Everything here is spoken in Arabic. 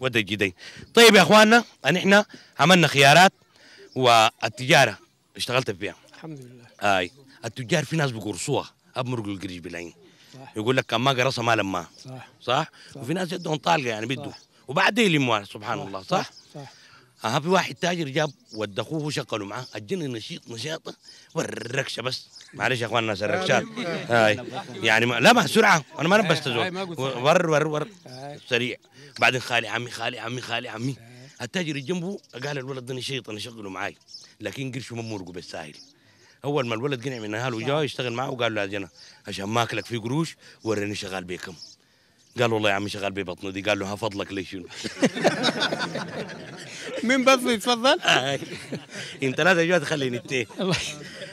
والتجديدين طيب يا اخواننا ان احنا عملنا خيارات والتجاره اشتغلت فيها الحمد لله اي التجار في ناس بيقرصوها ابمرق القريش بالعين صح. يقول لك كان ما قرصها ما لما صح. صح. صح وفي ناس يدهم طالقه يعني بده وبعدين يلموها سبحان صح. الله صح, صح. صح. اها في واحد تاجر جاب ود اخوه شغلوا معاه الجن نشيط نشاطه والركشه بس معلش يا اخوان الناس آه، الركشات آه، هاي آه، يعني ما لا ما سرعه انا ما لبست زول ور ور ور سريع بعدين خالي عمي خالي عمي خالي عمي التاجر اللي جنبه قال الولد ده نشيط انا شغله معاي لكن قرشه ما مرقوا بالساهل اول ما الولد قنع من اهله وجا يشتغل معه وقال له يا عشان ماكلك في قروش وريني شغال بكم قال والله يا عمي شغال ببطنه دي قال له ها فضلك ليش شنو مين بس يتفضل؟ آه. انت لازم تخليني التين